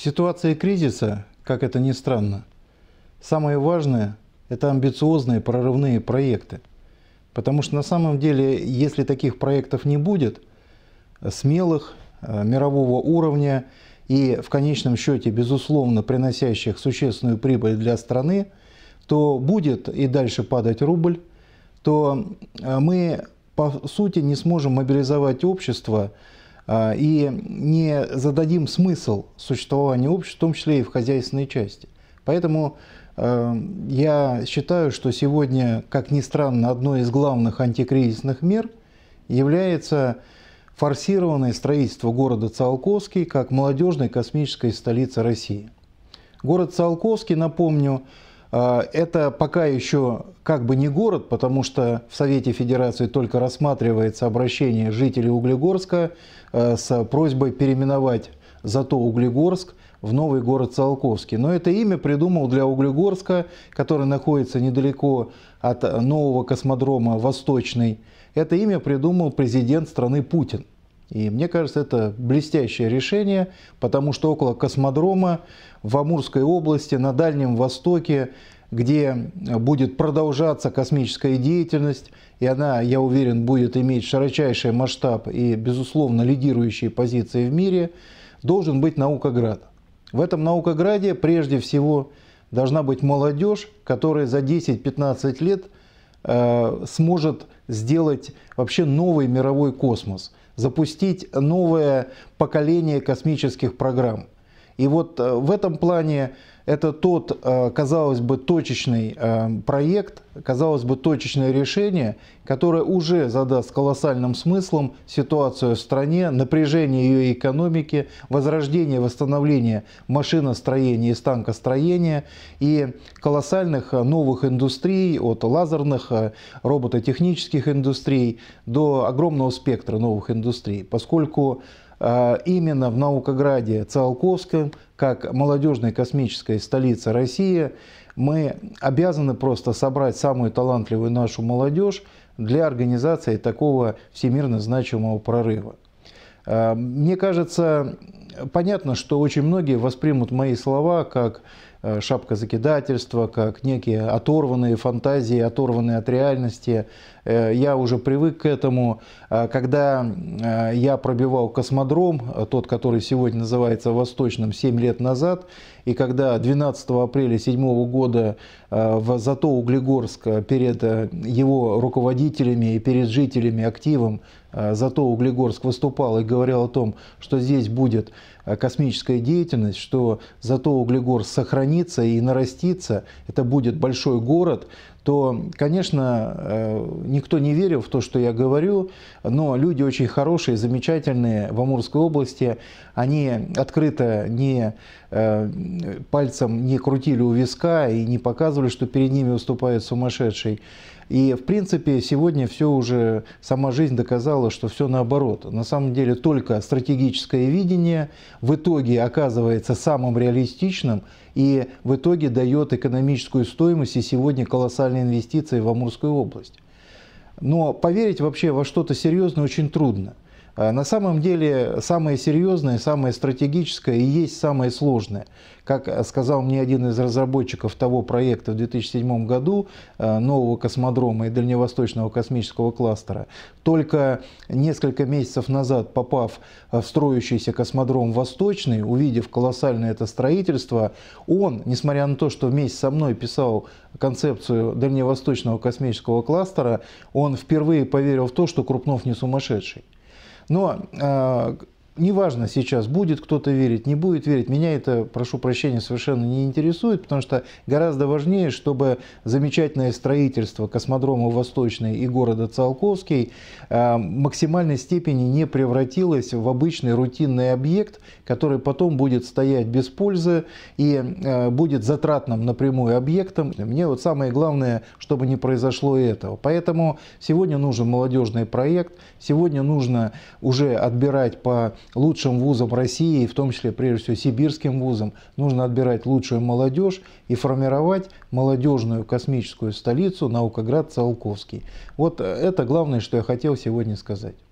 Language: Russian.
В ситуации кризиса, как это ни странно, самое важное – это амбициозные прорывные проекты. Потому что на самом деле, если таких проектов не будет, смелых, э, мирового уровня и в конечном счете, безусловно, приносящих существенную прибыль для страны, то будет и дальше падать рубль, то э, мы, по сути, не сможем мобилизовать общество а, и не зададим смысл существования общества, в том числе и в хозяйственной части. Поэтому э, я считаю, что сегодня, как ни странно, одной из главных антикризисных мер является форсированное строительство города Циолковский как молодежной космической столицы России. Город Циолковский, напомню, а, это пока еще как бы не город, потому что в Совете Федерации только рассматривается обращение жителей Углегорска э, с просьбой переименовать зато Углегорск в новый город Циолковский. Но это имя придумал для Углегорска, который находится недалеко от нового космодрома Восточный. Это имя придумал президент страны Путин. И мне кажется, это блестящее решение, потому что около космодрома в Амурской области, на Дальнем Востоке, где будет продолжаться космическая деятельность, и она, я уверен, будет иметь широчайший масштаб и, безусловно, лидирующие позиции в мире, должен быть наукоград. В этом наукограде прежде всего должна быть молодежь, которая за 10-15 лет э, сможет сделать вообще новый мировой космос – запустить новое поколение космических программ. И вот э, в этом плане это тот, э, казалось бы, точечный э, проект, казалось бы, точечное решение, которое уже задаст колоссальным смыслом ситуацию в стране, напряжение ее экономики, возрождение, восстановление машиностроения и станкостроения и колоссальных э, новых индустрий, от лазерных, робототехнических индустрий до огромного спектра новых индустрий, поскольку а, именно в Наукограде Циолковском, как молодежной космической столице России, мы обязаны просто собрать самую талантливую нашу молодежь для организации такого всемирно значимого прорыва. А, мне кажется, понятно, что очень многие воспримут мои слова как Э, шапка закидательства, как некие оторванные фантазии, оторванные от реальности. Э, я уже привык к этому. А когда э, я пробивал космодром, тот, который сегодня называется Восточным, 7 лет назад, и когда 12 апреля 2007 года в Зато Углегорск перед его руководителями и перед жителями активом Зато Углегорск выступал и говорил о том, что здесь будет космическая деятельность, что Зато Углегорск сохранит сохранится и нараститься Это будет большой город, то, конечно, э, никто не верил в то, что я говорю, но люди очень хорошие, замечательные в Амурской области, они открыто не э, пальцем не крутили у виска и не показывали, что перед ними выступает сумасшедший. И, в принципе, сегодня все уже, сама жизнь доказала, что все наоборот. На самом деле только стратегическое видение в итоге оказывается самым реалистичным и в итоге дает экономическую стоимость и сегодня колоссальный иностранные инвестиции в Амурскую область. Но поверить вообще во что-то серьезное очень трудно. А на самом деле самое серьезное, самое стратегическое и есть самое сложное. Как сказал мне один из разработчиков того проекта в 2007 году, э, нового космодрома и дальневосточного космического кластера, только несколько месяцев назад, попав в строящийся космодром Восточный, увидев колоссальное это строительство, он, несмотря на то, что вместе со мной писал концепцию дальневосточного космического кластера, он впервые поверил в то, что Крупнов не сумасшедший. Но э, неважно сейчас, будет кто-то верить, не будет верить, меня это, прошу прощения, совершенно не интересует, потому что гораздо важнее, чтобы замечательное строительство космодрома Восточный и города Циолковский в э, максимальной степени не превратилось в обычный рутинный объект, который потом будет стоять без пользы и э, будет затратным напрямую объектом. Мне вот самое главное, чтобы не произошло этого. Поэтому сегодня нужен молодежный проект, сегодня нужно уже отбирать по лучшим вузам России, и в том числе, прежде всего, сибирским вузам, нужно отбирать лучшую молодежь и формировать молодежную космическую столицу Наукоград-Циолковский. Вот э, это главное, что я хотел сегодня сказать.